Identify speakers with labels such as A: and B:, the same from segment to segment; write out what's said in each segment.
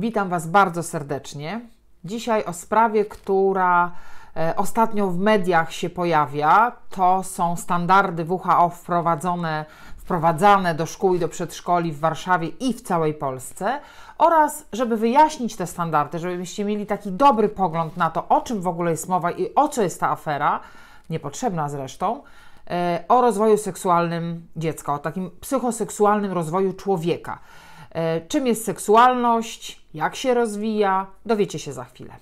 A: Witam Was bardzo serdecznie. Dzisiaj o sprawie, która e, ostatnio w mediach się pojawia, to są standardy WHO wprowadzone, wprowadzane do szkół i do przedszkoli w Warszawie i w całej Polsce oraz żeby wyjaśnić te standardy, żebyście mieli taki dobry pogląd na to, o czym w ogóle jest mowa i o co jest ta afera, niepotrzebna zresztą, e, o rozwoju seksualnym dziecka, o takim psychoseksualnym rozwoju człowieka e, czym jest seksualność, jak się rozwija, dowiecie się za chwilę.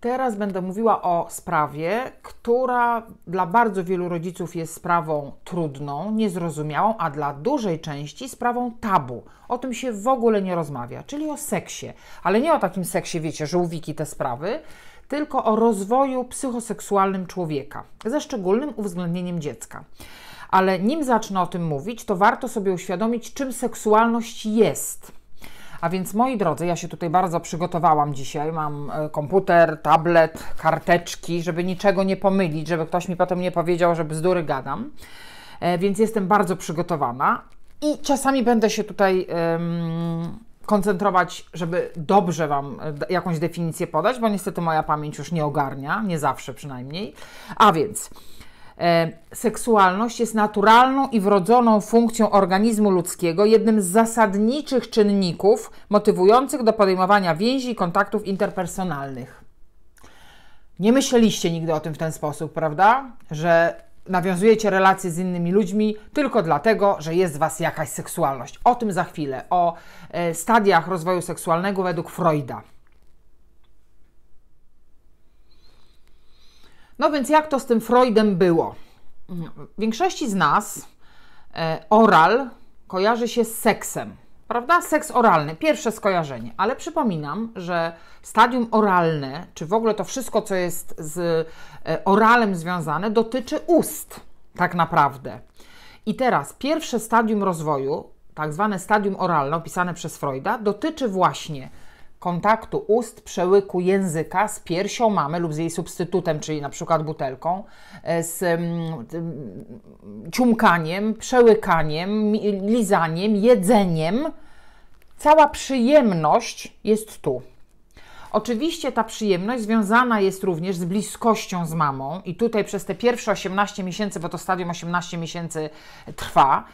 A: Teraz będę mówiła o sprawie, która dla bardzo wielu rodziców jest sprawą trudną, niezrozumiałą, a dla dużej części sprawą tabu. O tym się w ogóle nie rozmawia, czyli o seksie. Ale nie o takim seksie, wiecie, żółwiki te sprawy, tylko o rozwoju psychoseksualnym człowieka, ze szczególnym uwzględnieniem dziecka. Ale nim zacznę o tym mówić, to warto sobie uświadomić, czym seksualność jest. A więc moi drodzy, ja się tutaj bardzo przygotowałam dzisiaj. Mam e, komputer, tablet, karteczki, żeby niczego nie pomylić, żeby ktoś mi potem nie powiedział, że bzdury gadam. E, więc jestem bardzo przygotowana i czasami będę się tutaj koncentrować, żeby dobrze Wam e, jakąś definicję podać, bo niestety moja pamięć już nie ogarnia, nie zawsze przynajmniej. A więc e, seksualność jest naturalną i wrodzoną funkcją organizmu ludzkiego, jednym z zasadniczych czynników motywujących do podejmowania więzi i kontaktów interpersonalnych. Nie myśleliście nigdy o tym w ten sposób, prawda? Że nawiązujecie relacje z innymi ludźmi tylko dlatego, że jest w Was jakaś seksualność. O tym za chwilę, o e, stadiach rozwoju seksualnego według Freuda. No więc jak to z tym Freudem było? W większości z nas e, oral kojarzy się z seksem prawda? Seks oralny, pierwsze skojarzenie, ale przypominam, że stadium oralne, czy w ogóle to wszystko, co jest z e, oralem związane, dotyczy ust, tak naprawdę. I teraz pierwsze stadium rozwoju, tak zwane stadium oralne, opisane przez Freuda, dotyczy właśnie kontaktu ust, przełyku, języka z piersią mamy lub z jej substytutem, czyli na przykład butelką, e, z mm, ciumkaniem, przełykaniem, lizaniem, jedzeniem. Cała przyjemność jest tu. Oczywiście ta przyjemność związana jest również z bliskością z mamą i tutaj przez te pierwsze 18 miesięcy, bo to stadium 18 miesięcy trwa,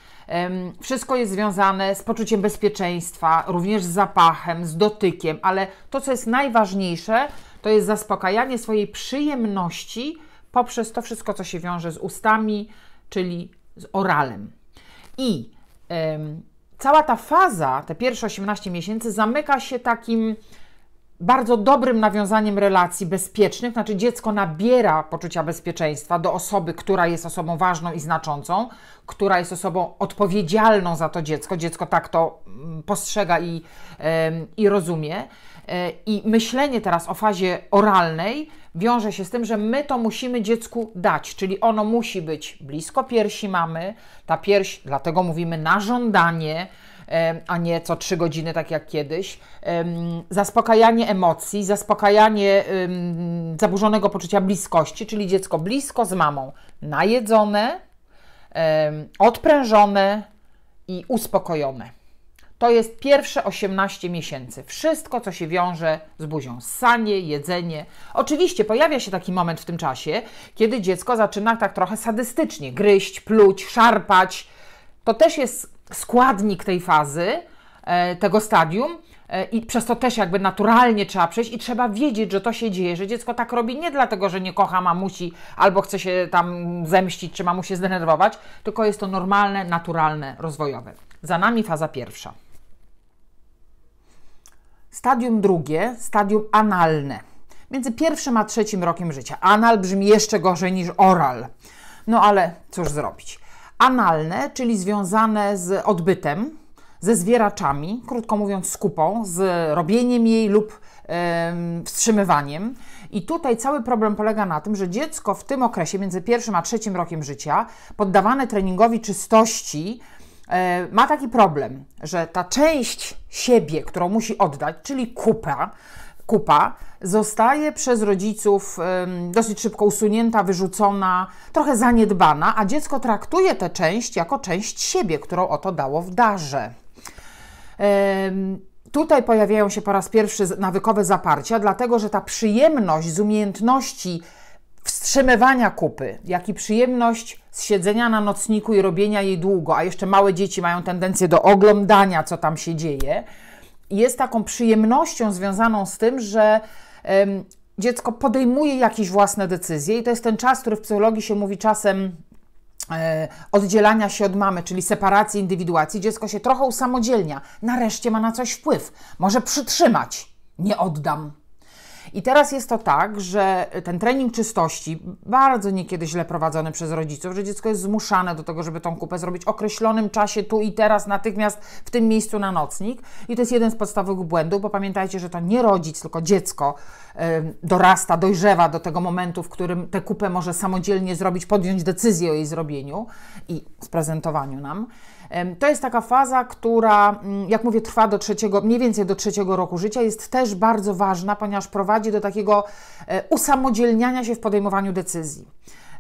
A: wszystko jest związane z poczuciem bezpieczeństwa, również z zapachem, z dotykiem, ale to, co jest najważniejsze, to jest zaspokajanie swojej przyjemności poprzez to wszystko, co się wiąże z ustami, czyli z oralem. I cała ta faza, te pierwsze 18 miesięcy, zamyka się takim bardzo dobrym nawiązaniem relacji bezpiecznych, znaczy dziecko nabiera poczucia bezpieczeństwa do osoby, która jest osobą ważną i znaczącą, która jest osobą odpowiedzialną za to dziecko. Dziecko tak to mm, postrzega i, i rozumie. E, I myślenie teraz o fazie oralnej wiąże się z tym, że my to musimy dziecku dać, czyli ono musi być blisko piersi mamy, ta pierś, dlatego mówimy na żądanie, a nie co trzy godziny, tak jak kiedyś. Zaspokajanie emocji, zaspokajanie zaburzonego poczucia bliskości, czyli dziecko blisko z mamą, najedzone, odprężone i uspokojone. To jest pierwsze 18 miesięcy. Wszystko, co się wiąże z buzią. Sanie, jedzenie. Oczywiście pojawia się taki moment w tym czasie, kiedy dziecko zaczyna tak trochę sadystycznie gryźć, pluć, szarpać. To też jest składnik tej fazy, e, tego stadium, e, i przez to też jakby naturalnie trzeba przejść i trzeba wiedzieć, że to się dzieje, że dziecko tak robi nie dlatego, że nie kocha mamusi albo chce się tam zemścić czy mamusię zdenerwować, tylko jest to normalne, naturalne, rozwojowe. Za nami faza pierwsza. Stadium drugie, stadium analne. Między pierwszym a trzecim rokiem życia. Anal brzmi jeszcze gorzej niż oral. No ale cóż zrobić analne, czyli związane z odbytem, ze zwieraczami, krótko mówiąc, z kupą, z robieniem jej lub wstrzymywaniem. I tutaj cały problem polega na tym, że dziecko w tym okresie między pierwszym a trzecim rokiem życia, poddawane treningowi czystości, e, ma taki problem, że ta część siebie, którą musi oddać, czyli kupa, kupa zostaje przez rodziców dosyć szybko usunięta, wyrzucona, trochę zaniedbana, a dziecko traktuje tę część jako część siebie, którą oto dało w darze. Tutaj pojawiają się po raz pierwszy nawykowe zaparcia, dlatego że ta przyjemność z umiejętności wstrzymywania kupy, jak i przyjemność z siedzenia na nocniku i robienia jej długo, a jeszcze małe dzieci mają tendencję do oglądania, co tam się dzieje, jest taką przyjemnością związaną z tym, że dziecko podejmuje jakieś własne decyzje i to jest ten czas, który w psychologii się mówi czasem e, oddzielania się od mamy, czyli separacji, indywiduacji, dziecko się trochę usamodzielnia. Nareszcie ma na coś wpływ. Może przytrzymać. Nie oddam, i teraz jest to tak, że ten trening czystości, bardzo niekiedy źle prowadzony przez rodziców, że dziecko jest zmuszane do tego, żeby tą kupę zrobić w określonym czasie, tu i teraz, natychmiast w tym miejscu na nocnik. I to jest jeden z podstawowych błędów, bo pamiętajcie, że to nie rodzic, tylko dziecko dorasta, dojrzewa do tego momentu, w którym tę kupę może samodzielnie zrobić, podjąć decyzję o jej zrobieniu i sprezentowaniu nam. To jest taka faza, która, mm, jak mówię, trwa do trzeciego, mniej więcej do trzeciego roku życia. Jest też bardzo ważna, ponieważ prowadzi do takiego e, usamodzielniania się w podejmowaniu decyzji.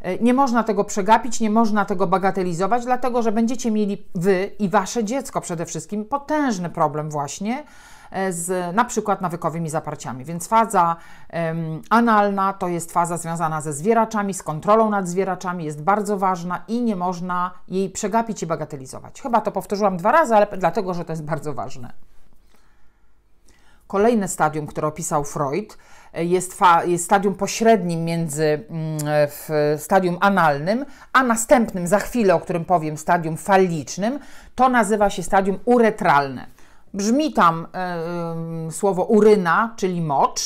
A: E, nie można tego przegapić, nie można tego bagatelizować, dlatego że będziecie mieli wy i wasze dziecko przede wszystkim potężny problem właśnie E, z na przykład nawykowymi zaparciami. Więc faza analna to jest faza związana ze zwieraczami, z kontrolą nad zwieraczami, jest bardzo ważna i nie można jej przegapić i bagatelizować. Chyba to powtórzyłam dwa razy, ale dlatego, że to jest bardzo ważne. Kolejne stadium, które opisał Freud, e, jest, jest, stadium pośrednim między mm, e, stadium analnym, a następnym, za chwilę, o którym powiem, stadium falicznym, to nazywa się stadium uretralne. Brzmi tam e, słowo uryna, czyli mocz.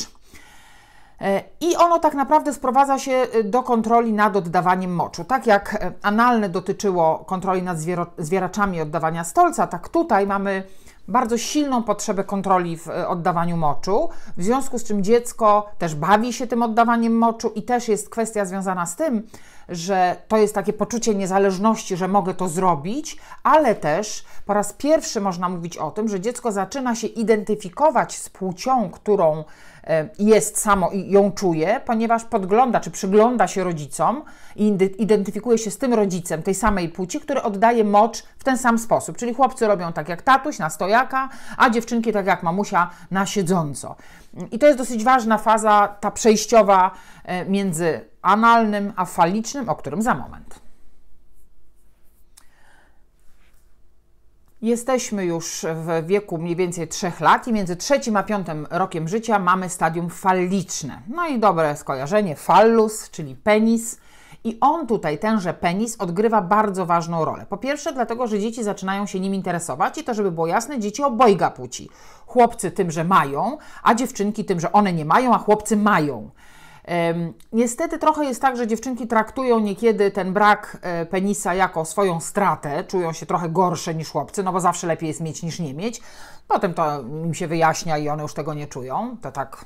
A: E, I ono tak naprawdę sprowadza się e, do kontroli nad oddawaniem moczu. Tak jak analne dotyczyło kontroli nad zwieraczami oddawania stolca, tak tutaj mamy bardzo silną potrzebę kontroli w oddawaniu moczu, w związku z czym dziecko też bawi się tym oddawaniem moczu i też jest kwestia związana z tym, że to jest takie poczucie niezależności, że mogę to zrobić, ale też po raz pierwszy można mówić o tym, że dziecko zaczyna się identyfikować z płcią, którą e, jest samo i ją czuje, ponieważ podgląda czy przygląda się rodzicom i identyfikuje się z tym rodzicem tej samej płci, który oddaje mocz w ten sam sposób. Czyli chłopcy robią tak jak tatuś na stojaka, a dziewczynki tak jak mamusia na siedząco. I to jest dosyć ważna faza, ta przejściowa e, między analnym, a falicznym, o którym za moment. Jesteśmy już w wieku mniej więcej 3 lat i między trzecim a piątym rokiem życia mamy stadium faliczne. No i dobre skojarzenie, fallus, czyli penis. I on tutaj, tenże penis, odgrywa bardzo ważną rolę. Po pierwsze, dlatego, że dzieci zaczynają się nim interesować i to, żeby było jasne, dzieci obojga płci. Chłopcy tym, że mają, a dziewczynki tym, że one nie mają, a chłopcy mają. Niestety trochę jest tak, że dziewczynki traktują niekiedy ten brak e, penisa jako swoją stratę, czują się trochę gorsze niż chłopcy, no bo zawsze lepiej jest mieć niż nie mieć. Potem to im się wyjaśnia i one już tego nie czują, to tak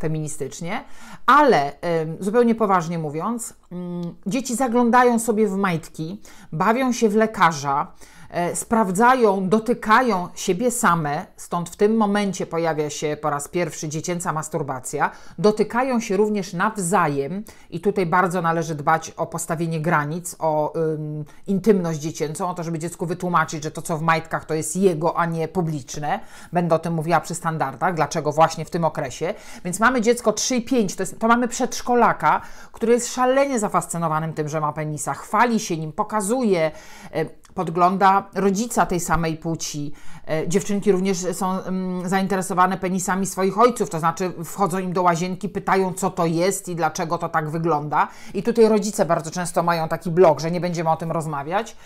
A: feministycznie. Ale zupełnie poważnie mówiąc, mm, dzieci zaglądają sobie w majtki, bawią się w lekarza, E, sprawdzają, dotykają siebie same, stąd w tym momencie pojawia się po raz pierwszy dziecięca masturbacja, dotykają się również nawzajem i tutaj bardzo należy dbać o postawienie granic, o ym, intymność dziecięcą, o to, żeby dziecku wytłumaczyć, że to, co w majtkach, to jest jego, a nie publiczne. Będę o tym mówiła przy standardach, dlaczego właśnie w tym okresie. Więc mamy dziecko 3,5, to, jest, to mamy przedszkolaka, który jest szalenie zafascynowanym tym, że ma penisa, chwali się nim, pokazuje, podgląda rodzica tej samej płci. E, dziewczynki również są mm, zainteresowane penisami swoich ojców, to znaczy wchodzą im do łazienki, pytają co to jest i dlaczego to tak wygląda. I tutaj rodzice bardzo często mają taki blok, że nie będziemy o tym rozmawiać.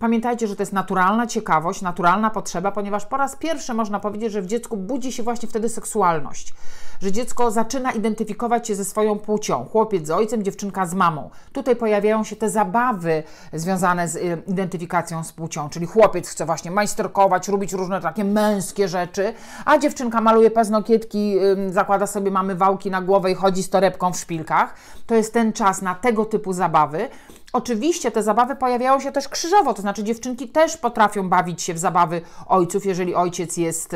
A: Pamiętajcie, że to jest naturalna ciekawość, naturalna potrzeba, ponieważ po raz pierwszy można powiedzieć, że w dziecku budzi się właśnie wtedy seksualność, że dziecko zaczyna identyfikować się ze swoją płcią, chłopiec z ojcem, dziewczynka z mamą. Tutaj pojawiają się te zabawy związane z y, identyfikacją z płcią, czyli chłopiec chce właśnie majsterkować, robić różne takie męskie rzeczy, a dziewczynka maluje paznokietki, zakłada sobie mamy wałki na głowę i chodzi z torebką w szpilkach. To jest ten czas na tego typu zabawy. Oczywiście te zabawy pojawiały się też krzyżowo, to znaczy dziewczynki też potrafią bawić się w zabawy ojców, jeżeli ojciec jest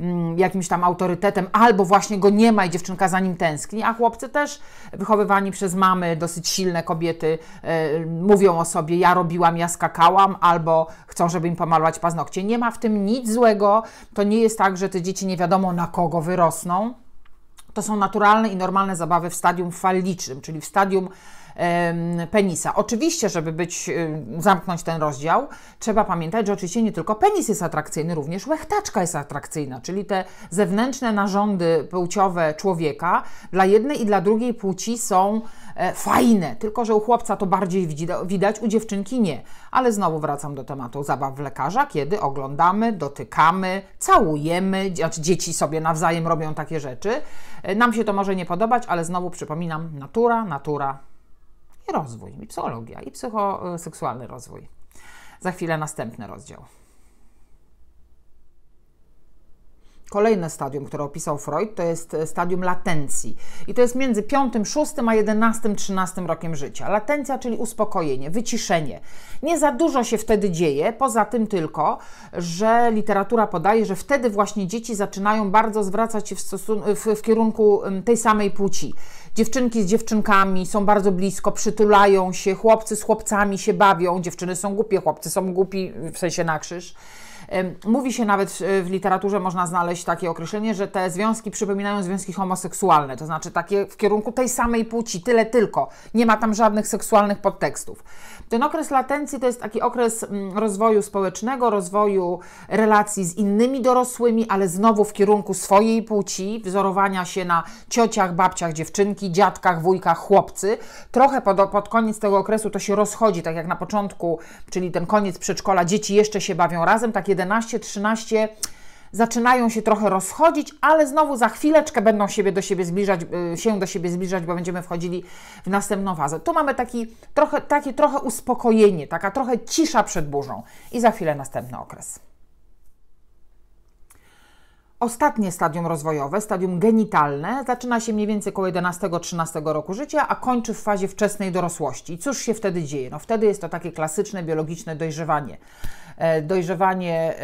A: mm, jakimś tam autorytetem, albo właśnie go nie ma i dziewczynka za nim tęskni, a chłopcy też wychowywani przez mamy, dosyć silne kobiety, e, mówią o sobie, ja robiłam, ja skakałam, albo chcą, żeby im pomalować paznokcie. Nie ma w tym nic złego, to nie jest tak, że te dzieci nie wiadomo na kogo wyrosną. To są naturalne i normalne zabawy w stadium falicznym, czyli w stadium penisa. Oczywiście, żeby być, zamknąć ten rozdział, trzeba pamiętać, że oczywiście nie tylko penis jest atrakcyjny, również łechtaczka jest atrakcyjna, czyli te zewnętrzne narządy płciowe człowieka dla jednej i dla drugiej płci są e, fajne, tylko że u chłopca to bardziej widać, u dziewczynki nie. Ale znowu wracam do tematu zabaw lekarza, kiedy oglądamy, dotykamy, całujemy, znaczy dzieci sobie nawzajem robią takie rzeczy. E, nam się to może nie podobać, ale znowu przypominam, natura, natura, i rozwój, i psychologia, i psychoseksualny rozwój. Za chwilę następny rozdział. Kolejne stadium, które opisał Freud, to jest e, stadium latencji. I to jest między 5, 6 a 11, 13 rokiem życia. Latencja, czyli uspokojenie, wyciszenie. Nie za dużo się wtedy dzieje, poza tym tylko, że literatura podaje, że wtedy właśnie dzieci zaczynają bardzo zwracać się w, w, w kierunku tej samej płci dziewczynki z dziewczynkami są bardzo blisko, przytulają się, chłopcy z chłopcami się bawią, dziewczyny są głupie, chłopcy są głupi, w sensie na krzyż. Mówi się nawet w literaturze, można znaleźć takie określenie, że te związki przypominają związki homoseksualne, to znaczy takie w kierunku tej samej płci, tyle tylko. Nie ma tam żadnych seksualnych podtekstów. Ten okres latencji to jest taki okres mm, rozwoju społecznego, rozwoju relacji z innymi dorosłymi, ale znowu w kierunku swojej płci, wzorowania się na ciociach, babciach, dziewczynki, dziadkach, wujkach, chłopcy. Trochę pod, pod koniec tego okresu to się rozchodzi, tak jak na początku, czyli ten koniec przedszkola, dzieci jeszcze się bawią razem, tak jeden 11, 13 zaczynają się trochę rozchodzić, ale znowu za chwileczkę będą siebie do siebie zbliżać, y, się do siebie zbliżać, bo będziemy wchodzili w następną fazę. Tu mamy taki trochę, takie trochę uspokojenie, taka trochę cisza przed burzą i za chwilę następny okres. Ostatnie stadium rozwojowe, stadium genitalne, zaczyna się mniej więcej około 11-13 roku życia, a kończy w fazie wczesnej dorosłości. Cóż się wtedy dzieje? No wtedy jest to takie klasyczne biologiczne dojrzewanie. E, dojrzewanie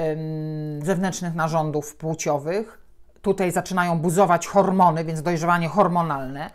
A: zewnętrznych narządów płciowych. Tutaj zaczynają buzować hormony, więc dojrzewanie hormonalne.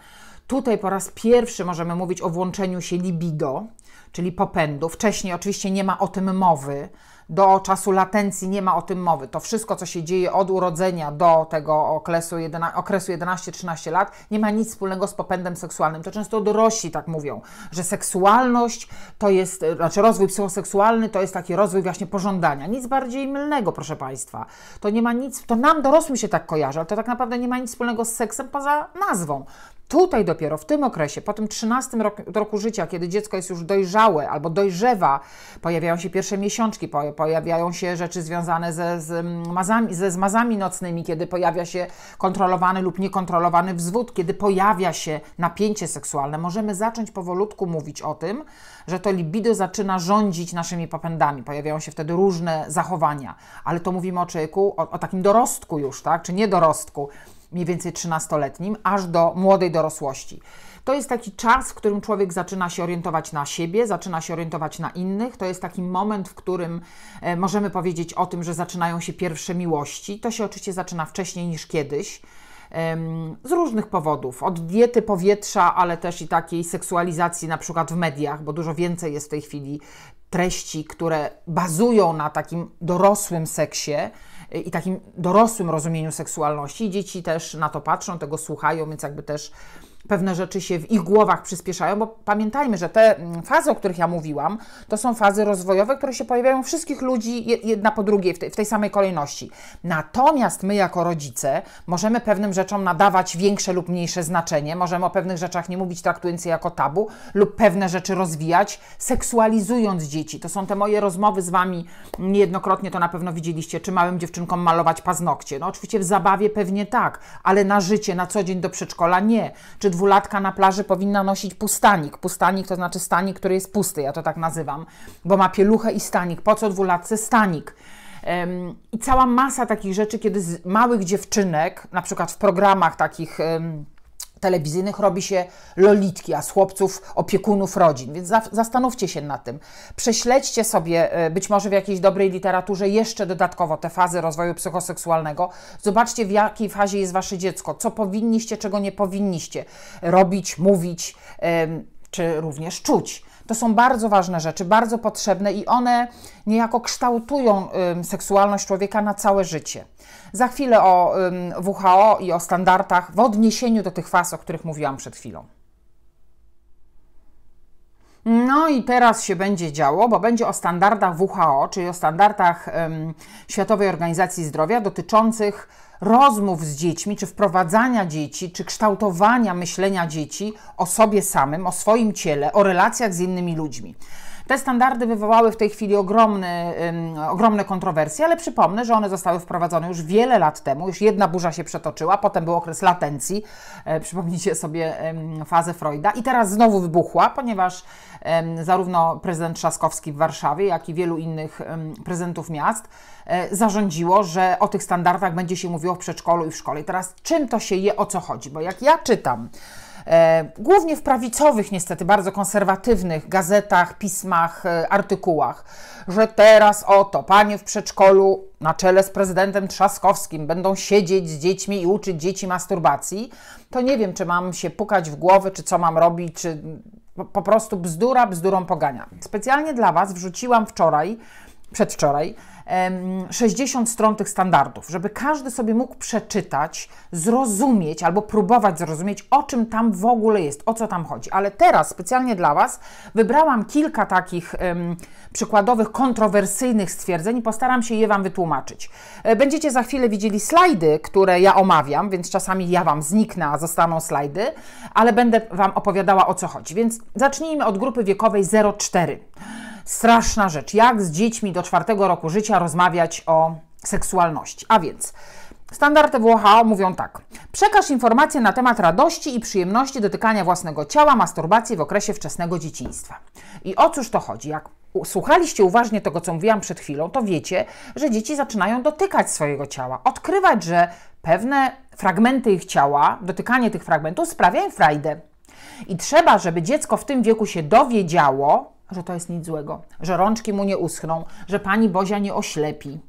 A: Tutaj po raz pierwszy możemy mówić o włączeniu się libido, czyli popędu. Wcześniej oczywiście nie ma o tym mowy do czasu latencji nie ma o tym mowy. To wszystko, co się dzieje od urodzenia do tego okresu, okresu 11-13 lat, nie ma nic wspólnego z popędem seksualnym. To często dorośli tak mówią, że seksualność to jest, znaczy rozwój psychoseksualny to jest taki rozwój właśnie pożądania. Nic bardziej mylnego, proszę Państwa. To nie ma nic, to nam dorosłym się tak kojarzy, ale to tak naprawdę nie ma nic wspólnego z seksem poza nazwą. Tutaj dopiero, w tym okresie, po tym 13 roku, roku życia, kiedy dziecko jest już dojrzałe albo dojrzewa, pojawiają się pierwsze miesiączki, pojawiają się rzeczy związane ze, z mazami, ze zmazami nocnymi, kiedy pojawia się kontrolowany lub niekontrolowany wzwód, kiedy pojawia się napięcie seksualne, możemy zacząć powolutku mówić o tym, że to libido zaczyna rządzić naszymi popędami. Pojawiają się wtedy różne zachowania, ale to mówimy o człowieku, o, o takim dorostku już, tak, czy niedorostku mniej więcej 13-letnim, aż do młodej dorosłości. To jest taki czas, w którym człowiek zaczyna się orientować na siebie, zaczyna się orientować na innych. To jest taki moment, w którym e, możemy powiedzieć o tym, że zaczynają się pierwsze miłości. To się oczywiście zaczyna wcześniej niż kiedyś z różnych powodów, od diety powietrza, ale też i takiej seksualizacji na przykład w mediach, bo dużo więcej jest w tej chwili treści, które bazują na takim dorosłym seksie i takim dorosłym rozumieniu seksualności. Dzieci też na to patrzą, tego słuchają, więc jakby też pewne rzeczy się w ich głowach przyspieszają, bo pamiętajmy, że te mm, fazy, o których ja mówiłam, to są fazy rozwojowe, które się pojawiają u wszystkich ludzi jedna po drugiej w tej, w tej samej kolejności. Natomiast my jako rodzice możemy pewnym rzeczom nadawać większe lub mniejsze znaczenie, możemy o pewnych rzeczach nie mówić traktując je jako tabu lub pewne rzeczy rozwijać, seksualizując dzieci. To są te moje rozmowy z Wami, niejednokrotnie to na pewno widzieliście, czy małym dziewczynkom malować paznokcie. No oczywiście w zabawie pewnie tak, ale na życie, na co dzień do przedszkola nie. Czy dwulatka na plaży powinna nosić pustanik. Pustanik to znaczy stanik, który jest pusty, ja to tak nazywam, bo ma pieluchę i stanik. Po co dwulatce stanik? I cała masa takich rzeczy, kiedy z małych dziewczynek, na przykład w programach takich telewizyjnych robi się lolitki, a z chłopców opiekunów rodzin. Więc zastanówcie się nad tym. Prześledźcie sobie e, być może w jakiejś dobrej literaturze jeszcze dodatkowo te fazy rozwoju psychoseksualnego. Zobaczcie, w jakiej fazie jest wasze dziecko, co powinniście, czego nie powinniście robić, mówić, czy również czuć. To są bardzo ważne rzeczy, bardzo potrzebne i one niejako kształtują seksualność człowieka na całe życie. Za chwilę o WHO i o standardach w odniesieniu do tych faz, o których mówiłam przed chwilą. No i teraz się będzie działo, bo będzie o standardach WHO, czyli o standardach Światowej Organizacji Zdrowia dotyczących rozmów z dziećmi, czy wprowadzania dzieci, czy kształtowania myślenia dzieci o sobie samym, o swoim ciele, o relacjach z innymi ludźmi. Te standardy wywołały w tej chwili ogromny, um, ogromne kontrowersje, ale przypomnę, że one zostały wprowadzone już wiele lat temu. Już jedna burza się przetoczyła, potem był okres latencji. E, przypomnijcie sobie um, fazę Freuda. I teraz znowu wybuchła, ponieważ zarówno prezydent Trzaskowski w Warszawie, jak i wielu innych prezydentów miast e, zarządziło, że o tych standardach będzie się mówiło w przedszkolu i w szkole. I teraz czym to się je, o co chodzi? Bo jak ja czytam, E, głównie w prawicowych, niestety bardzo konserwatywnych gazetach, pismach, e, artykułach, że teraz oto panie w przedszkolu na czele z prezydentem Trzaskowskim będą siedzieć z dziećmi i uczyć dzieci masturbacji, to nie wiem, czy mam się pukać w głowę, czy co mam robić, czy po prostu bzdura bzdurą pogania. Specjalnie dla Was wrzuciłam wczoraj, przedwczoraj, 60 stron tych standardów, żeby każdy sobie mógł przeczytać, zrozumieć albo próbować zrozumieć, o czym tam w ogóle jest, o co tam chodzi. Ale teraz specjalnie dla Was wybrałam kilka takich um, przykładowych, kontrowersyjnych stwierdzeń i postaram się je Wam wytłumaczyć. E, będziecie za chwilę widzieli slajdy, które ja omawiam, więc czasami ja Wam zniknę, a zostaną slajdy, ale będę Wam opowiadała o co chodzi. Więc zacznijmy od grupy wiekowej 0,4 straszna rzecz. Jak z dziećmi do czwartego roku życia rozmawiać o seksualności? A więc. Standardy WHO mówią tak. Przekaż informacje na temat radości i przyjemności dotykania własnego ciała, masturbacji w okresie wczesnego dzieciństwa. I o cóż to chodzi? Jak słuchaliście uważnie tego, co mówiłam przed chwilą, to wiecie, że dzieci zaczynają dotykać swojego ciała, odkrywać, że pewne fragmenty ich ciała, dotykanie tych fragmentów sprawia im frajdę. I trzeba, żeby dziecko w tym wieku się dowiedziało, że to jest nic złego, że rączki mu nie uschną, że pani Bozia nie oślepi.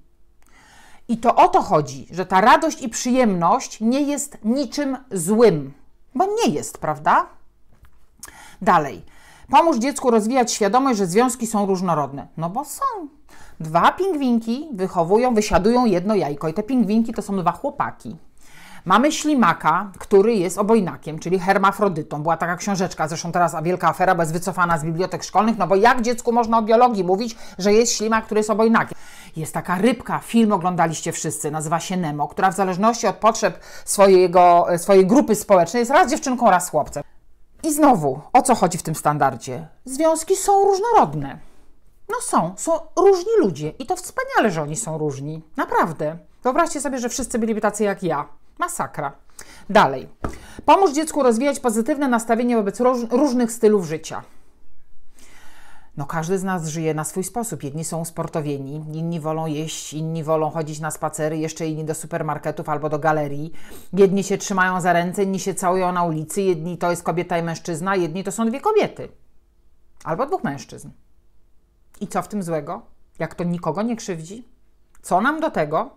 A: I to o to chodzi, że ta radość i przyjemność nie jest niczym złym, bo nie jest, prawda? Dalej. Pomóż dziecku rozwijać świadomość, że związki są różnorodne. No bo są. Dwa pingwinki wychowują, wysiadują jedno jajko i te pingwinki to są dwa chłopaki. Mamy ślimaka, który jest obojnakiem, czyli hermafrodytą. Była taka książeczka, zresztą teraz wielka afera, bez wycofana z bibliotek szkolnych, no bo jak dziecku można o biologii mówić, że jest ślimak, który jest obojnakiem? Jest taka rybka, film oglądaliście wszyscy, nazywa się Nemo, która w zależności od potrzeb swojego, e, swojej grupy społecznej jest raz dziewczynką, raz chłopcem. I znowu, o co chodzi w tym standardzie? Związki są różnorodne. No są, są różni ludzie i to wspaniale, że oni są różni. Naprawdę. Wyobraźcie sobie, że wszyscy byliby tacy jak ja. Masakra. Dalej. Pomóż dziecku rozwijać pozytywne nastawienie wobec róż różnych stylów życia. No każdy z nas żyje na swój sposób. Jedni są sportowieni, inni wolą jeść, inni wolą chodzić na spacery, jeszcze inni do supermarketów albo do galerii. Jedni się trzymają za ręce, inni się całują na ulicy, jedni to jest kobieta i mężczyzna, jedni to są dwie kobiety. Albo dwóch mężczyzn. I co w tym złego? Jak to nikogo nie krzywdzi? Co nam do tego?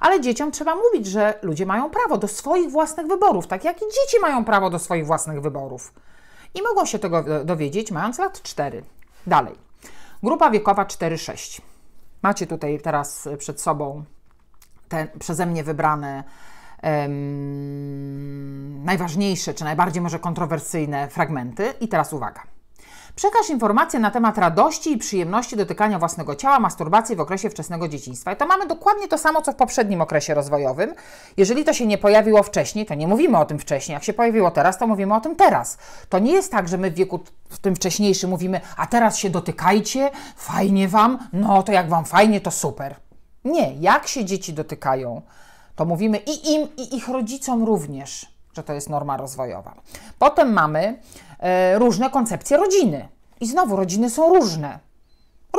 A: Ale dzieciom trzeba mówić, że ludzie mają prawo do swoich własnych wyborów, tak jak i dzieci mają prawo do swoich własnych wyborów. I mogą się tego dowiedzieć, mając lat 4. Dalej. Grupa wiekowa 4-6. Macie tutaj teraz e, przed sobą te przeze mnie wybrane um, najważniejsze czy najbardziej może kontrowersyjne fragmenty. I teraz uwaga. Przekaż informacje na temat radości i przyjemności dotykania własnego ciała, masturbacji w okresie wczesnego dzieciństwa. I to mamy dokładnie to samo, co w poprzednim okresie rozwojowym. Jeżeli to się nie pojawiło wcześniej, to nie mówimy o tym wcześniej. Jak się pojawiło teraz, to mówimy o tym teraz. To nie jest tak, że my w wieku w tym wcześniejszym mówimy, a teraz się dotykajcie, fajnie wam, no to jak wam fajnie, to super. Nie, jak się dzieci dotykają, to mówimy i im, i ich rodzicom również, że to jest norma rozwojowa. Potem mamy E, różne koncepcje rodziny. I znowu rodziny są różne.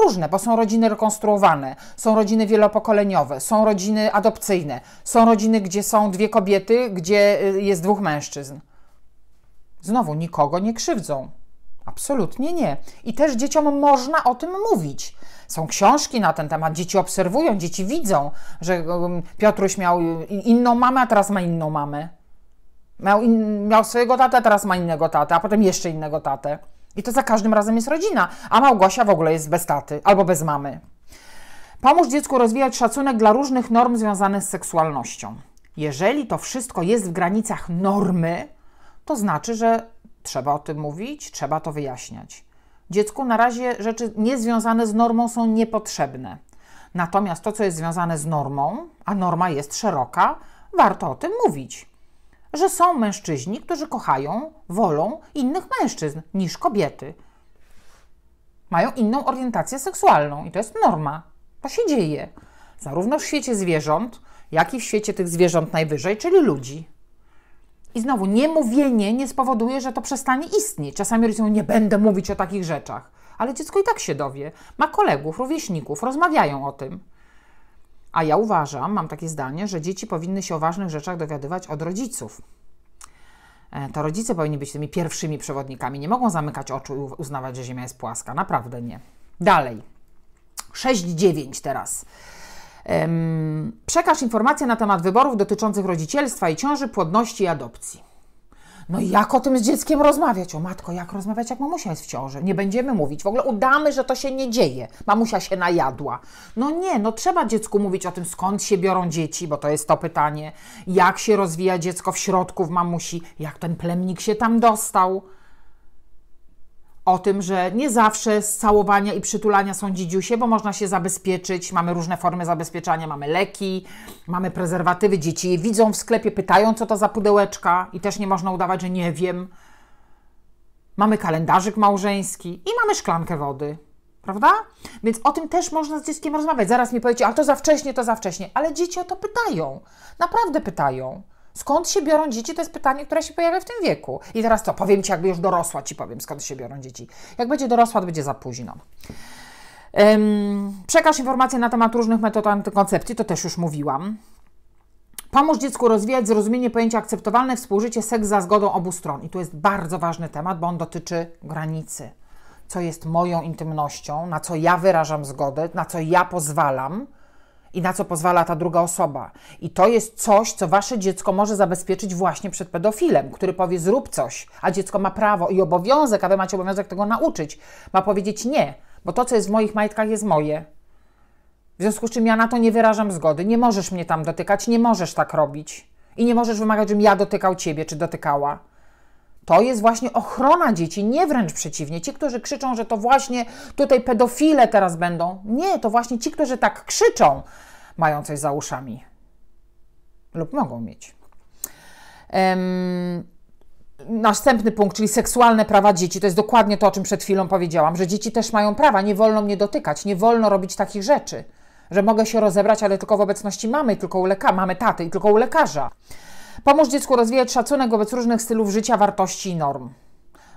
A: Różne, bo są rodziny rekonstruowane, są rodziny wielopokoleniowe, są rodziny adopcyjne, są rodziny, gdzie są dwie kobiety, gdzie y, jest dwóch mężczyzn. Znowu nikogo nie krzywdzą. Absolutnie nie. I też dzieciom można o tym mówić. Są książki na ten temat, dzieci obserwują, dzieci widzą, że um, Piotruś miał inną mamę, a teraz ma inną mamę. Miał, in, miał swojego tatę, teraz ma innego tatę, a potem jeszcze innego tatę. I to za każdym razem jest rodzina, a Małgosia w ogóle jest bez taty albo bez mamy. Pomóż dziecku rozwijać szacunek dla różnych norm związanych z seksualnością. Jeżeli to wszystko jest w granicach normy, to znaczy, że trzeba o tym mówić, trzeba to wyjaśniać. Dziecku na razie rzeczy niezwiązane z normą są niepotrzebne. Natomiast to, co jest związane z normą, a norma jest szeroka, warto o tym mówić że są mężczyźni, którzy kochają, wolą innych mężczyzn niż kobiety. Mają inną orientację seksualną i to jest norma. To się dzieje. Zarówno w świecie zwierząt, jak i w świecie tych zwierząt najwyżej, czyli ludzi. I znowu, niemówienie nie spowoduje, że to przestanie istnieć. Czasami rodzice nie będę mówić o takich rzeczach. Ale dziecko i tak się dowie. Ma kolegów, rówieśników, rozmawiają o tym. A ja uważam, mam takie zdanie, że dzieci powinny się o ważnych rzeczach dowiadywać od rodziców. E, to rodzice powinni być tymi pierwszymi przewodnikami. Nie mogą zamykać oczu i uznawać, że Ziemia jest płaska. Naprawdę nie. Dalej. 6-9 teraz. Przekaż informacje na temat wyborów dotyczących rodzicielstwa i ciąży, płodności i adopcji. No i jak o tym z dzieckiem rozmawiać? O matko, jak rozmawiać, jak mamusia jest w ciąży? Nie będziemy mówić, w ogóle udamy, że to się nie dzieje. Mamusia się najadła. No nie, no trzeba dziecku mówić o tym, skąd się biorą dzieci, bo to jest to pytanie. Jak się rozwija dziecko w środku w mamusi? Jak ten plemnik się tam dostał? o tym, że nie zawsze z całowania i przytulania są dzidziusie, bo można się zabezpieczyć. Mamy różne formy zabezpieczania, mamy leki, mamy prezerwatywy, dzieci je widzą w sklepie, pytają, co to za pudełeczka i też nie można udawać, że nie wiem. Mamy kalendarzyk małżeński i mamy szklankę wody, prawda? Więc o tym też można z dzieckiem rozmawiać. Zaraz mi powiecie, a to za wcześnie, to za wcześnie, ale dzieci o to pytają, naprawdę pytają. Skąd się biorą dzieci? To jest pytanie, które się pojawia w tym wieku. I teraz to powiem ci, jakby już dorosła, ci powiem, skąd się biorą dzieci. Jak będzie dorosła, to będzie za późno. Um, przekaż informacje na temat różnych metod antykoncepcji, to też już mówiłam. Pomóż dziecku rozwijać zrozumienie pojęcia akceptowalne współżycie seks za zgodą obu stron. I tu jest bardzo ważny temat, bo on dotyczy granicy. Co jest moją intymnością, na co ja wyrażam zgodę, na co ja pozwalam, i na co pozwala ta druga osoba. I to jest coś, co wasze dziecko może zabezpieczyć właśnie przed pedofilem, który powie zrób coś, a dziecko ma prawo i obowiązek, a wy macie obowiązek tego nauczyć. Ma powiedzieć nie, bo to, co jest w moich majtkach, jest moje. W związku z czym ja na to nie wyrażam zgody. Nie możesz mnie tam dotykać, nie możesz tak robić. I nie możesz wymagać, żebym ja dotykał ciebie czy dotykała. To jest właśnie ochrona dzieci, nie wręcz przeciwnie. Ci, którzy krzyczą, że to właśnie tutaj pedofile teraz będą. Nie, to właśnie ci, którzy tak krzyczą, mają coś za uszami. Lub mogą mieć. Um, Następny punkt, czyli seksualne prawa dzieci, to jest dokładnie to, o czym przed chwilą powiedziałam, że dzieci też mają prawa, nie wolno mnie dotykać, nie wolno robić takich rzeczy, że mogę się rozebrać, ale tylko w obecności mamy, tylko u leka- mamy taty i tylko u lekarza. Pomóż dziecku rozwijać szacunek wobec różnych stylów życia, wartości i norm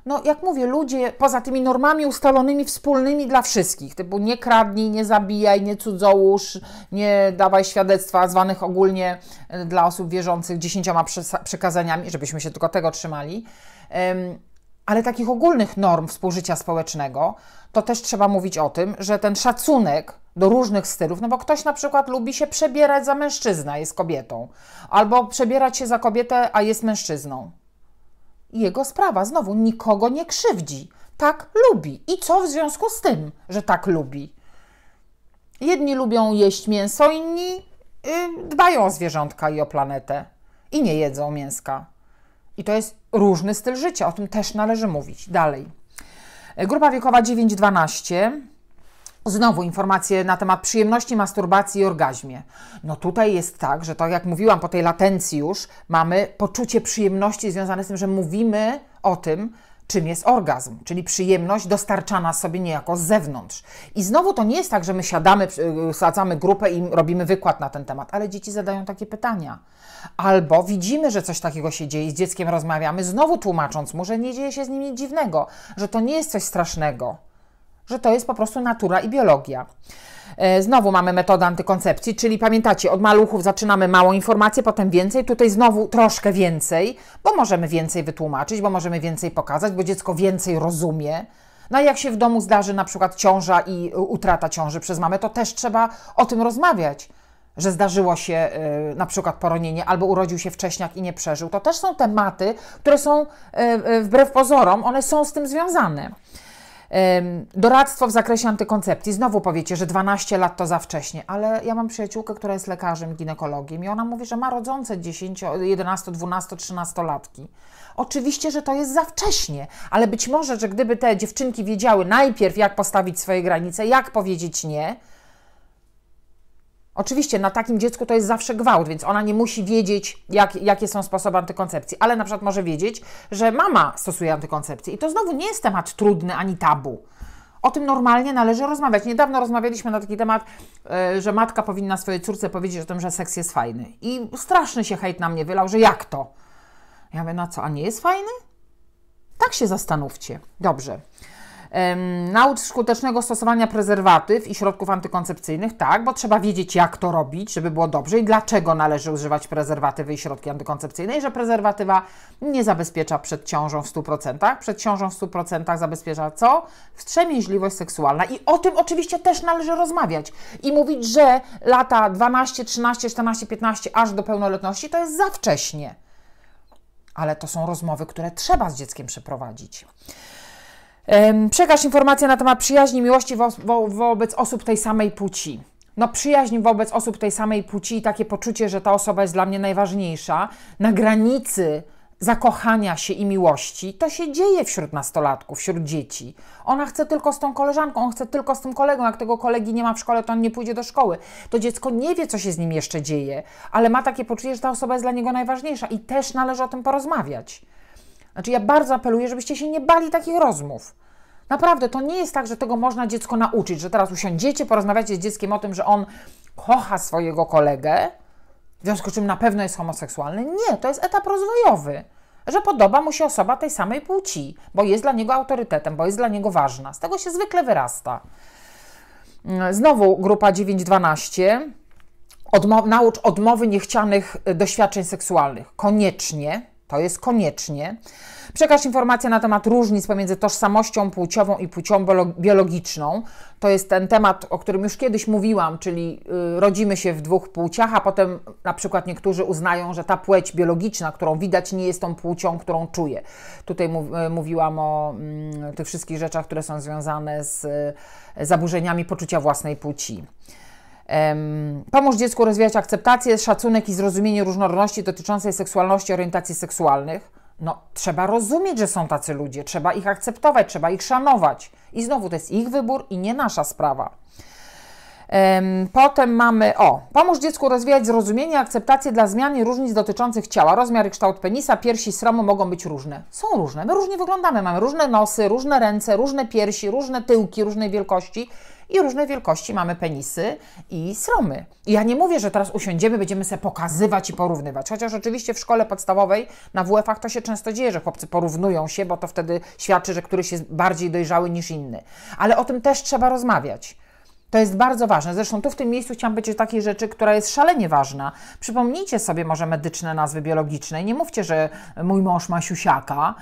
A: no jak mówię, ludzie poza tymi normami ustalonymi, wspólnymi dla wszystkich, typu nie kradnij, nie zabijaj, nie cudzołóż, nie dawaj świadectwa, zwanych ogólnie e, dla osób wierzących dziesięcioma przekazaniami, żebyśmy się tylko tego trzymali, ale takich ogólnych norm współżycia społecznego, to też trzeba mówić o tym, że ten szacunek do różnych stylów, no bo ktoś na przykład lubi się przebierać za mężczyznę, jest kobietą, albo przebierać się za kobietę, a jest mężczyzną. Jego sprawa, znowu, nikogo nie krzywdzi. Tak lubi. I co w związku z tym, że tak lubi? Jedni lubią jeść mięso, inni yy, dbają o zwierzątka i o planetę i nie jedzą mięska. I to jest różny styl życia, o tym też należy mówić. Dalej. Grupa wiekowa 9-12. Znowu informacje na temat przyjemności masturbacji i orgazmie. No tutaj jest tak, że to jak mówiłam po tej latencji już, mamy poczucie przyjemności związane z tym, że mówimy o tym, czym jest orgazm, czyli przyjemność dostarczana sobie niejako z zewnątrz. I znowu to nie jest tak, że my siadamy, y, sadzamy grupę i robimy wykład na ten temat, ale dzieci zadają takie pytania. Albo widzimy, że coś takiego się dzieje, z dzieckiem rozmawiamy, znowu tłumacząc mu, że nie dzieje się z nim nic dziwnego, że to nie jest coś strasznego że to jest po prostu natura i biologia. E, znowu mamy metodę antykoncepcji, czyli pamiętacie, od maluchów zaczynamy małą informację, potem więcej, tutaj znowu troszkę więcej, bo możemy więcej wytłumaczyć, bo możemy więcej pokazać, bo dziecko więcej rozumie. No i jak się w domu zdarzy na przykład ciąża i y, utrata ciąży przez mamę, to też trzeba o tym rozmawiać że zdarzyło się y, na przykład poronienie, albo urodził się wcześniak i nie przeżył. To też są tematy, które są y, wbrew pozorom, one są z tym związane. Doradztwo w zakresie antykoncepcji. Znowu powiecie, że 12 lat to za wcześnie, ale ja mam przyjaciółkę, która jest lekarzem, ginekologiem i ona mówi, że ma rodzące 10, 11, 12, 13 latki. Oczywiście, że to jest za wcześnie, ale być może, że gdyby te dziewczynki wiedziały najpierw, jak postawić swoje granice, jak powiedzieć nie, Oczywiście na takim dziecku to jest zawsze gwałt, więc ona nie musi wiedzieć, jak, jakie są sposoby antykoncepcji, ale na przykład może wiedzieć, że mama stosuje antykoncepcję. I to znowu nie jest temat trudny ani tabu. O tym normalnie należy rozmawiać. Niedawno rozmawialiśmy na taki temat, e, że matka powinna swojej córce powiedzieć o tym, że seks jest fajny. I straszny się hejt na mnie wylał, że jak to? Ja mówię, na no co, a nie jest fajny? Tak się zastanówcie. Dobrze. Naucz skutecznego stosowania prezerwatyw i środków antykoncepcyjnych, tak, bo trzeba wiedzieć, jak to robić, żeby było dobrze i dlaczego należy używać prezerwatywy i środki antykoncepcyjne, i że prezerwatywa nie zabezpiecza przed ciążą w 100%. Przed ciążą w 100% zabezpiecza co? Wstrzemięźliwość seksualna. I o tym oczywiście też należy rozmawiać i mówić, że lata 12, 13, 14, 15 aż do pełnoletności to jest za wcześnie. Ale to są rozmowy, które trzeba z dzieckiem przeprowadzić. Przekaż informacje na temat przyjaźni, miłości wo wo wobec osób tej samej płci. No, przyjaźń wobec osób tej samej płci i takie poczucie, że ta osoba jest dla mnie najważniejsza, na granicy zakochania się i miłości, to się dzieje wśród nastolatków, wśród dzieci. Ona chce tylko z tą koleżanką, on chce tylko z tym kolegą. Jak tego kolegi nie ma w szkole, to on nie pójdzie do szkoły. To dziecko nie wie, co się z nim jeszcze dzieje, ale ma takie poczucie, że ta osoba jest dla niego najważniejsza i też należy o tym porozmawiać. Znaczy, ja bardzo apeluję, żebyście się nie bali takich rozmów. Naprawdę, to nie jest tak, że tego można dziecko nauczyć, że teraz usiądziecie, porozmawiacie z dzieckiem o tym, że on kocha swojego kolegę, w związku z czym na pewno jest homoseksualny. Nie, to jest etap rozwojowy, że podoba mu się osoba tej samej płci, bo jest dla niego autorytetem, bo jest dla niego ważna. Z tego się zwykle wyrasta. Znowu grupa 9-12. Odmo- naucz odmowy niechcianych doświadczeń seksualnych. Koniecznie to jest koniecznie. Przekaż informacje na temat różnic pomiędzy tożsamością płciową i płcią biologiczną. To jest ten temat, o którym już kiedyś mówiłam, czyli y, rodzimy się w dwóch płciach, a potem na przykład niektórzy uznają, że ta płeć biologiczna, którą widać, nie jest tą płcią, którą czuję. Tutaj y, mówiłam o mm, tych wszystkich rzeczach, które są związane z y, zaburzeniami poczucia własnej płci. Pomóż dziecku rozwijać akceptację, szacunek i zrozumienie różnorodności dotyczącej seksualności, orientacji seksualnych. No, trzeba rozumieć, że są tacy ludzie, trzeba ich akceptować, trzeba ich szanować. I znowu to jest ich wybór i nie nasza sprawa. Potem mamy, o, pomóż dziecku rozwijać zrozumienie i akceptację dla zmian i różnic dotyczących ciała. Rozmiar i kształt penisa, piersi, sromu mogą być różne. Są różne, my różnie wyglądamy, mamy różne nosy, różne ręce, różne piersi, różne tyłki, różnej wielkości i różnej wielkości mamy penisy i sromy. I ja nie mówię, że teraz usiądziemy, będziemy sobie pokazywać i porównywać, chociaż oczywiście w szkole podstawowej na WF-ach to się często dzieje, że chłopcy porównują się, bo to wtedy świadczy, że któryś jest bardziej dojrzały niż inny. Ale o tym też trzeba rozmawiać. To jest bardzo ważne. Zresztą tu w tym miejscu chciałam powiedzieć o takiej rzeczy, która jest szalenie ważna. Przypomnijcie sobie może medyczne nazwy biologiczne. Nie mówcie, że mój mąż ma siusiaka,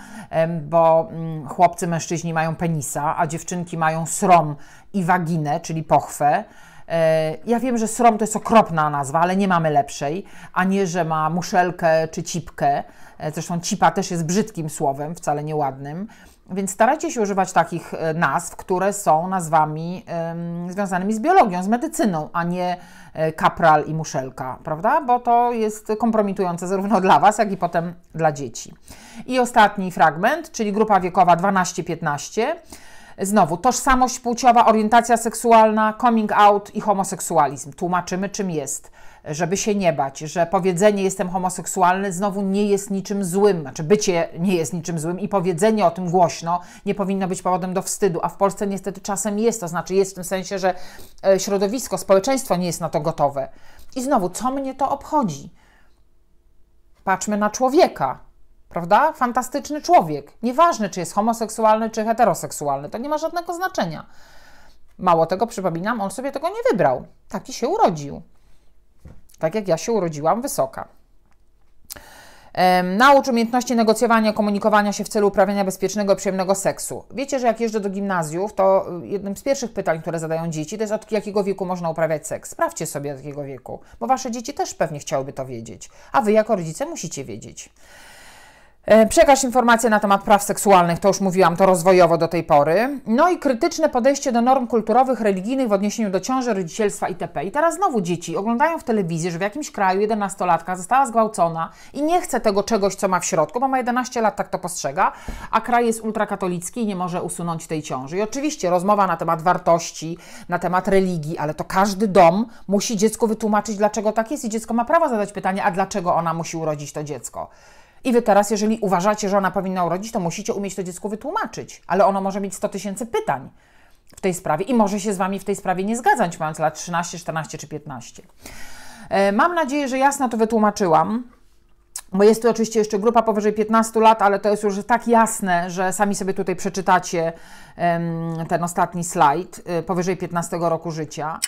A: bo mm, chłopcy, mężczyźni mają penisa, a dziewczynki mają srom i waginę, czyli pochwę. E, ja wiem, że srom to jest okropna nazwa, ale nie mamy lepszej, a nie, że ma muszelkę czy cipkę. E, zresztą cipa też jest brzydkim słowem, wcale nieładnym. Więc starajcie się używać takich e, nazw, które są nazwami ym, związanymi z biologią, z medycyną, a nie e, kapral i muszelka, prawda? Bo to jest kompromitujące zarówno dla Was, jak i potem dla dzieci. I ostatni fragment, czyli grupa wiekowa 12-15. Znowu, tożsamość płciowa, orientacja seksualna, coming out i homoseksualizm. Tłumaczymy, czym jest żeby się nie bać, że powiedzenie jestem homoseksualny znowu nie jest niczym złym, znaczy bycie nie jest niczym złym i powiedzenie o tym głośno nie powinno być powodem do wstydu, a w Polsce niestety czasem jest, to znaczy jest w tym sensie, że e, środowisko, społeczeństwo nie jest na to gotowe. I znowu, co mnie to obchodzi? Patrzmy na człowieka, prawda? Fantastyczny człowiek. Nieważne, czy jest homoseksualny, czy heteroseksualny, to nie ma żadnego znaczenia. Mało tego, przypominam, on sobie tego nie wybrał. Taki się urodził tak jak ja się urodziłam, wysoka. Naucz umiejętności negocjowania, komunikowania się w celu uprawiania bezpiecznego, przyjemnego seksu. Wiecie, że jak jeżdżę do gimnazjów, to y, jednym z pierwszych pytań, które zadają dzieci, to jest od jakiego wieku można uprawiać seks. Sprawdźcie sobie od jakiego wieku, bo wasze dzieci też pewnie chciałyby to wiedzieć, a wy jako rodzice musicie wiedzieć. E, przekaż informacje na temat praw seksualnych, to już mówiłam, to rozwojowo do tej pory. No i krytyczne podejście do norm kulturowych, religijnych w odniesieniu do ciąży, rodzicielstwa itp. I teraz znowu dzieci oglądają w telewizji, że w jakimś kraju 11-latka została zgwałcona i nie chce tego czegoś, co ma w środku, bo ma 11 lat, tak to postrzega, a kraj jest ultrakatolicki i nie może usunąć tej ciąży. I oczywiście rozmowa na temat wartości, na temat religii, ale to każdy dom musi dziecku wytłumaczyć, dlaczego tak jest i dziecko ma prawo zadać pytanie, a dlaczego ona musi urodzić to dziecko. I wy teraz, jeżeli uważacie, że ona powinna urodzić, to musicie umieć to dziecku wytłumaczyć. Ale ono może mieć 100 tysięcy pytań w tej sprawie i może się z wami w tej sprawie nie zgadzać, mając lat 13, 14 czy 15. E, mam nadzieję, że jasno to wytłumaczyłam. Bo jest tu oczywiście jeszcze grupa powyżej 15 lat, ale to jest już tak jasne, że sami sobie tutaj przeczytacie ten ostatni slajd e, powyżej 15 roku życia.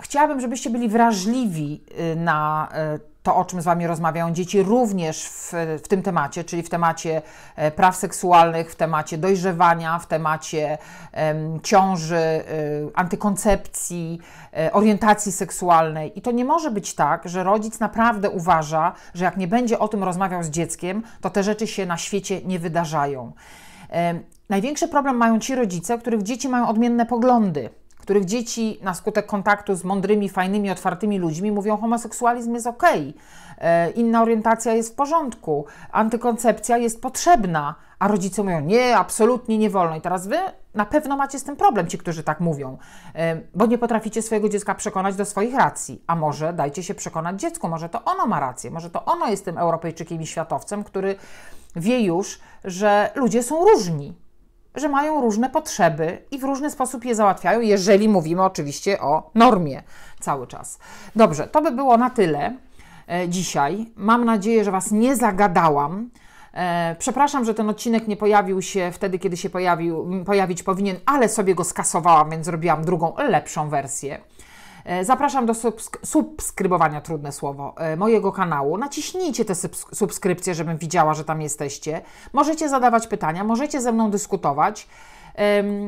A: Chciałabym, żebyście byli wrażliwi y, na y, to, o czym z Wami rozmawiają dzieci, również w, w, tym temacie, czyli w temacie e, praw seksualnych, w temacie dojrzewania, w temacie ciąży, y, antykoncepcji, e, orientacji seksualnej. I to nie może być tak, że rodzic naprawdę uważa, że jak nie będzie o tym rozmawiał z dzieckiem, to te rzeczy się na świecie nie wydarzają. Największy problem mają ci rodzice, których dzieci mają odmienne poglądy których dzieci na skutek kontaktu z mądrymi, fajnymi, otwartymi ludźmi mówią, homoseksualizm jest ok, e, inna orientacja jest w porządku, antykoncepcja jest potrzebna, a rodzice mówią, nie, absolutnie nie wolno. I teraz wy na pewno macie z tym problem, ci, którzy tak mówią, e, bo nie potraficie swojego dziecka przekonać do swoich racji. A może dajcie się przekonać dziecku, może to ono ma rację, może to ono jest tym Europejczykiem i światowcem, który wie już, że ludzie są różni że mają różne potrzeby i w różny sposób je załatwiają, jeżeli mówimy oczywiście o normie cały czas. Dobrze, to by było na tyle e, dzisiaj. Mam nadzieję, że Was nie zagadałam. E, przepraszam, że ten odcinek nie pojawił się wtedy, kiedy się pojawił, pojawić powinien, ale sobie go skasowałam, więc zrobiłam drugą, lepszą wersję. E, zapraszam do subsk subskrybowania, trudne słowo, e, mojego kanału. Naciśnijcie te subs subskrypcje, żebym widziała, że tam jesteście. Możecie zadawać pytania, możecie ze mną dyskutować.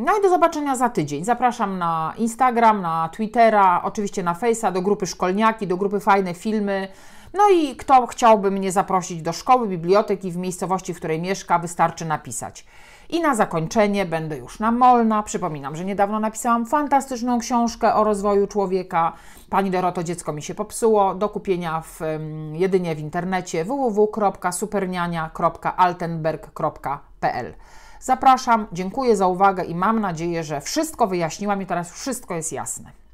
A: No i do zobaczenia za tydzień. Zapraszam na Instagram, na Twittera, oczywiście na Face'a, do grupy Szkolniaki, do grupy Fajne Filmy. No i kto chciałby mnie zaprosić do szkoły, biblioteki w miejscowości, w której mieszka, wystarczy napisać. I na zakończenie będę już na Molna. Przypominam, że niedawno napisałam fantastyczną książkę o rozwoju człowieka. Pani Doroto, dziecko mi się popsuło. Do kupienia w, jedynie w internecie www.superniania.altenberg.pl. Zapraszam, dziękuję za uwagę i mam nadzieję, że wszystko wyjaśniłam i teraz wszystko jest jasne.